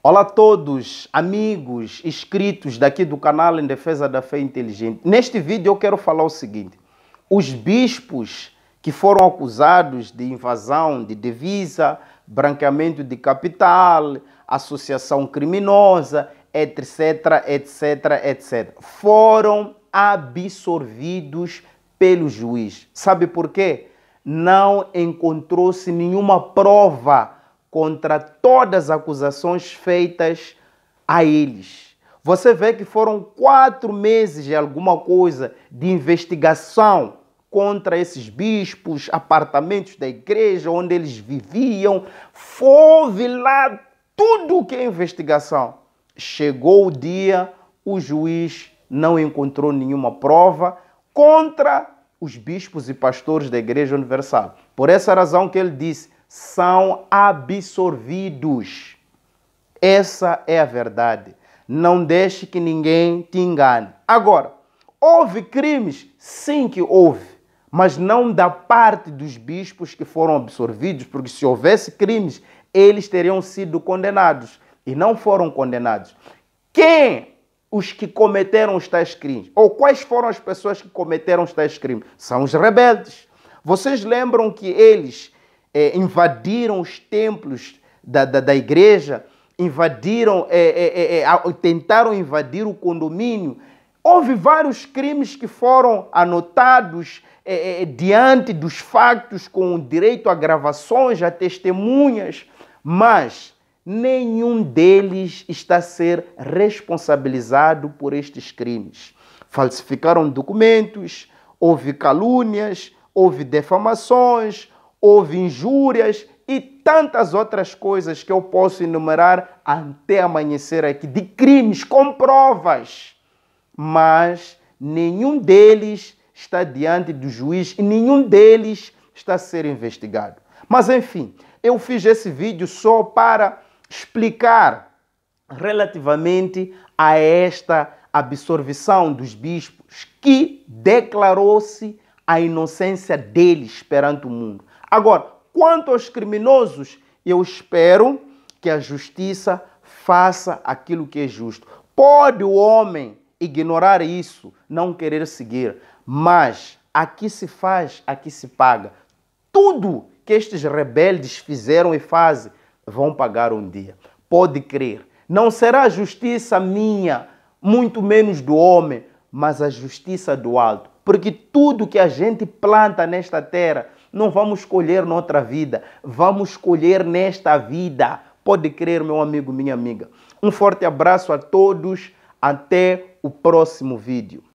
Olá a todos, amigos, inscritos daqui do canal Em Defesa da Fé Inteligente. Neste vídeo eu quero falar o seguinte: os bispos que foram acusados de invasão de divisa, branqueamento de capital, associação criminosa, etc, etc, etc, foram absorvidos pelo juiz. Sabe por quê? Não encontrou-se nenhuma prova contra todas as acusações feitas a eles. Você vê que foram quatro meses de alguma coisa de investigação contra esses bispos, apartamentos da igreja onde eles viviam. Houve lá tudo que é investigação. Chegou o dia, o juiz não encontrou nenhuma prova contra os bispos e pastores da Igreja Universal. Por essa razão que ele disse: são absorvidos. Essa é a verdade. Não deixe que ninguém te engane. Agora, houve crimes? Sim que houve, mas não da parte dos bispos que foram absorvidos, porque se houvesse crimes, eles teriam sido condenados e não foram condenados. Quem os que cometeram os tais crimes? Ou quais foram as pessoas que cometeram os tais crimes? São os rebeldes. Vocês lembram que eles é, invadiram os templos da, da, da igreja, invadiram, é, é, é, é tentaram invadir o condomínio. Houve vários crimes que foram anotados é, diante dos factos, com direito a gravações, a testemunhas, mas nenhum deles está a ser responsabilizado por estes crimes. Falsificaram documentos, houve calúnias, houve defamações, houve injúrias e tantas outras coisas que eu posso enumerar até amanhecer aqui, de crimes com provas. Mas nenhum deles está diante do juiz e nenhum deles está a ser investigado. Mas enfim, eu fiz esse vídeo só para explicar relativamente a esta absorvição dos bispos que declarou-se a inocência deles perante o mundo. Agora, quanto aos criminosos, eu espero que a justiça faça aquilo que é justo. Pode o homem ignorar isso, não querer seguir, mas aqui se faz, aqui se paga. Tudo que estes rebeldes fizeram e fazem, vão pagar um dia. Pode crer. Não será a justiça minha, muito menos do homem, mas a justiça do alto. Porque tudo que a gente planta nesta terra, não vamos colher noutra vida, vamos colher nesta vida. Pode crer, meu amigo, minha amiga. Um forte abraço a todos, até o próximo vídeo.